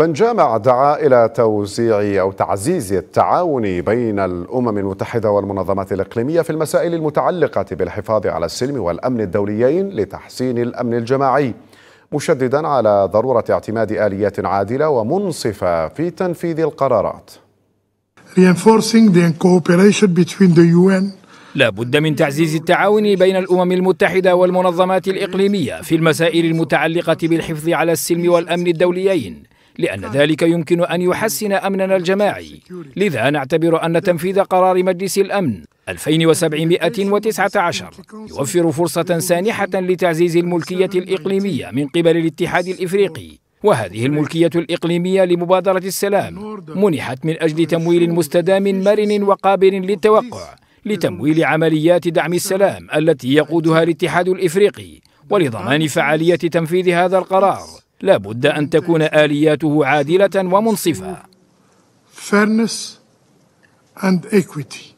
بن جامع دعا إلى توزيع أو تعزيز التعاون بين الأمم المتحدة والمنظمات الإقليمية في المسائل المتعلقة بالحفاظ على السلم والأمن الدوليين لتحسين الأمن الجماعي مشددا على ضرورة اعتماد آليات عادلة ومنصفة في تنفيذ القرارات لا بد من تعزيز التعاون بين الأمم المتحدة والمنظمات الإقليمية في المسائل المتعلقة بالحفظ على السلم والأمن الدوليين لأن آه. ذلك يمكن أن يحسن أمننا الجماعي لذا نعتبر أن تنفيذ قرار مجلس الأمن 2719 يوفر فرصة سانحة لتعزيز الملكية الإقليمية من قبل الاتحاد الإفريقي وهذه الملكية الإقليمية لمبادرة السلام منحت من أجل تمويل مستدام مرن وقابل للتوقع لتمويل عمليات دعم السلام التي يقودها الاتحاد الإفريقي ولضمان فعالية تنفيذ هذا القرار لا بد أن تكون آلياته عادلة ومنصفة fairness and equity